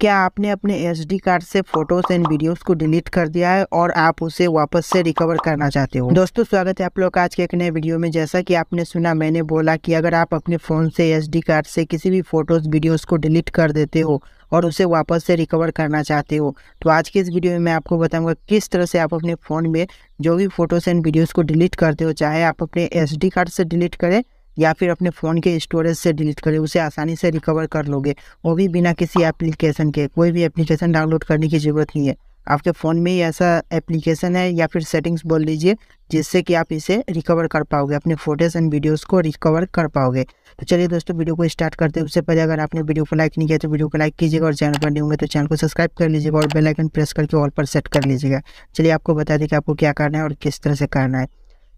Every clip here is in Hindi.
क्या आपने अपने एस कार्ड से फोटोज एंड वीडियोस को डिलीट कर दिया है और आप उसे वापस से रिकवर करना चाहते हो दोस्तों स्वागत है आप लोग आज के एक नए वीडियो में जैसा कि आपने सुना मैंने बोला कि अगर आप अपने फ़ोन से एस कार्ड से किसी भी फोटोज वीडियोस को डिलीट कर देते हो और उसे वापस से रिकवर करना चाहते हो तो आज के इस वीडियो में मैं आपको बताऊंगा किस तरह से आप अपने फ़ोन में जो भी फोटोज एंड वीडियोज़ को डिलीट करते हो चाहे आप अपने एस कार्ड से डिलीट करें या फिर अपने फ़ोन के स्टोरेज से डिलीट करें उसे आसानी से रिकवर कर लोगे वो भी बिना किसी एप्लीकेशन के कोई भी एप्लीकेशन डाउनलोड करने की ज़रूरत नहीं है आपके फ़ोन में ही ऐसा एप्लीकेशन है या फिर सेटिंग्स बोल लीजिए जिससे कि आप इसे रिकवर कर पाओगे अपने फोटोज़ एंड वीडियोस को रिकवर कर पाओगे तो चलिए दोस्तों वीडियो को स्टार्ट करते हैं उससे पहले अगर आपने वीडियो को लाइक नहीं किया तो वीडियो को लाइक कीजिएगा और चैनल पर नहीं होंगे तो चैनल को सब्सक्राइब कर लीजिएगा और बेलाइकन प्रेस करके ऑल पर सेट कर लीजिएगा चलिए आपको बता दें कि आपको क्या करना है और किस तरह से करना है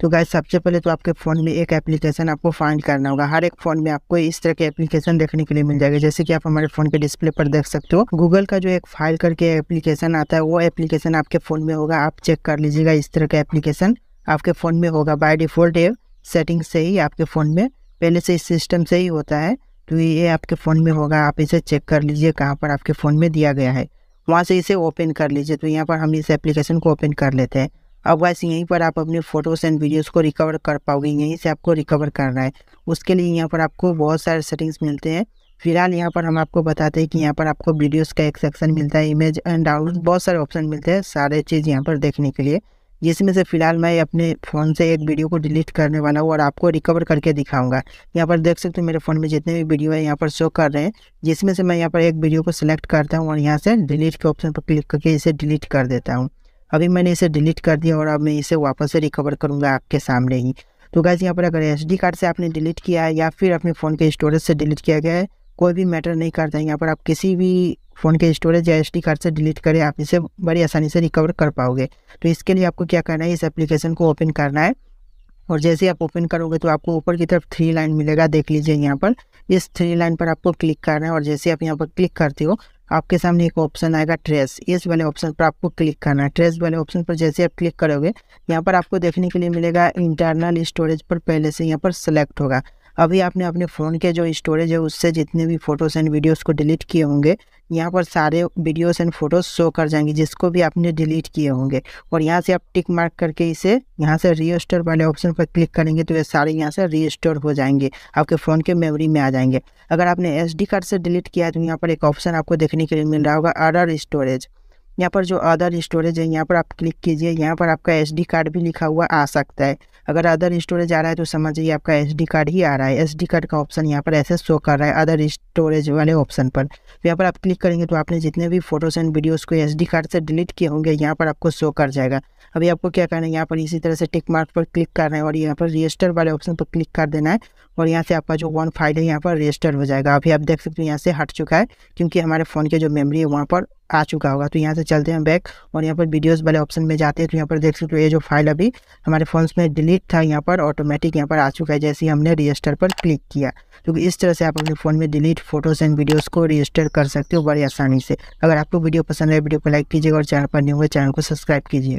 तो गाय सबसे पहले तो आपके फ़ोन में एक एप्लीकेशन आपको फाइंड करना होगा हर एक फ़ोन में आपको इस तरह के एप्लीकेशन देखने के लिए मिल जाएगा जैसे कि आप हमारे फ़ोन के डिस्प्ले पर देख सकते हो गूगल का जो एक फाइल करके एप्लीकेशन आता है वो एप्लीकेशन आपके फ़ोन में होगा आप चेक कर लीजिएगा इस तरह का एप्लीकेशन आपके फ़ोन में होगा बाय डिफ़ॉल्ट ये सेटिंग से ही आपके फ़ोन में पहले से इस सिस्टम से ही होता है तो ये आपके फ़ोन में होगा आप इसे चेक कर लीजिए कहाँ पर आपके फ़ोन में दिया गया है वहाँ से इसे ओपन कर लीजिए तो यहाँ पर हम इस एप्लीकेशन को ओपन कर लेते हैं अब वैसे यहीं पर आप अपने फ़ोटोज़ एंड वीडियोस को रिकवर कर पाओगे यहीं से आपको रिकवर करना है उसके लिए यहाँ पर आपको बहुत सारे सेटिंग्स मिलते हैं फिलहाल यहाँ पर हम आपको बताते हैं कि यहाँ पर आपको वीडियोस का एक सेक्शन मिलता है इमेज एंड डाउनलोड बहुत सारे ऑप्शन मिलते हैं सारे चीज़ यहाँ पर देखने के लिए जिसमें से फिलहाल मैं अपने फ़ोन से एक वीडियो को डिलीट करने वाला हूँ और आपको रिकवर करके दिखाऊंगा यहाँ पर देख सकते हो मेरे फ़ोन में जितने भी वीडियो है यहाँ पर शो कर रहे हैं जिसमें से मैं यहाँ पर एक वीडियो को सिलेक्ट करता हूँ और यहाँ से डिलीट के ऑप्शन पर क्लिक करके इसे डिलीट कर देता हूँ अभी मैंने इसे डिलीट कर दिया और अब मैं इसे वापस से रिकवर करूँगा आपके सामने ही तो गैस यहाँ पर अगर एस कार्ड से आपने डिलीट किया है या फिर अपने फ़ोन के स्टोरेज से डिलीट किया गया है कोई भी मैटर नहीं करता है यहाँ पर आप किसी भी फ़ोन के स्टोरेज या एस कार्ड से डिलीट करें आप इसे बड़ी आसानी से रिकवर कर पाओगे तो इसके लिए आपको क्या करना है इस एप्लीकेशन को ओपन करना है और जैसे आप ओपन करोगे तो आपको ऊपर की तरफ थ्री लाइन मिलेगा देख लीजिए यहाँ पर इस थ्री लाइन पर आपको क्लिक करना है और जैसे आप यहाँ पर क्लिक करते हो आपके सामने एक ऑप्शन आएगा ट्रेस इस वाले ऑप्शन पर आपको क्लिक करना है ट्रेस वाले ऑप्शन पर जैसे आप क्लिक करोगे यहाँ पर आपको देखने के लिए मिलेगा इंटरनल स्टोरेज पर पहले से यहाँ पर सेलेक्ट होगा अभी आपने अपने फ़ोन के जो स्टोरेज है उससे जितने भी फ़ोटोज़ एंड वीडियोज़ को डिलीट किए होंगे यहाँ पर सारे वीडियोस एंड फोटोज़ शो कर जाएंगे जिसको भी आपने डिलीट किए होंगे और यहाँ से आप टिक मार्क करके इसे यहाँ से रीस्टोर वाले ऑप्शन पर क्लिक करेंगे तो ये सारे यहाँ से रीस्टोर हो जाएंगे आपके फ़ोन के मेमोरी में आ जाएंगे अगर आपने एस कार्ड से डिलीट किया है तो यहाँ पर एक ऑप्शन आपको देखने के लिए मिल रहा होगा अरर स्टोरेज यहाँ पर जो अदर स्टोरेज है यहाँ पर आप क्लिक कीजिए यहाँ पर आपका एस कार्ड भी लिखा हुआ आ सकता है अगर अदर स्टोरेज आ रहा है तो समझिए आपका एस कार्ड ही आ रहा है एस कार्ड का ऑप्शन यहाँ पर ऐसे शो कर रहा है अदर स्टोरेज वाले ऑप्शन पर तो यहाँ पर आप क्लिक करेंगे तो आपने जितने भी फोटोज एंड वीडियोज़ को एस कार्ड से डिलीट किए होंगे यहाँ पर आपको शो कर जाएगा अभी आपको क्या करना है यहाँ पर इसी तरह से टिक मार्क पर क्लिक करना है और यहाँ पर रजिस्टर वाले ऑप्शन पर क्लिक कर देना है और यहाँ से आपका जो वन फाइल है यहाँ पर रजिस्टर हो जाएगा अभी आप देख सकते हो यहाँ से हट चुका है क्योंकि हमारे फ़ोन के जो मेमोरी है वहाँ पर आ चुका होगा तो यहाँ से चलते हैं बैक और यहाँ पर वीडियोस वाले ऑप्शन में जाते हैं तो यहाँ पर देख सकते हो ये जो फाइल अभी हमारे फ़ोन में डिलीट था यहाँ पर ऑटोमेटिक यहाँ पर आ चुका है जैसे ही हमने रजिस्टर पर क्लिक किया क्योंकि तो इस तरह से आप अपने फ़ोन में डिलीट फोटोज़ एंड वीडियोज़ को रजिस्टर कर सकते हो बड़ी आसानी से अगर आपको वीडियो पसंद है वीडियो को लाइक कीजिएगा और चैनल पर नहीं हुए चैनल को सब्सक्राइब कीजिए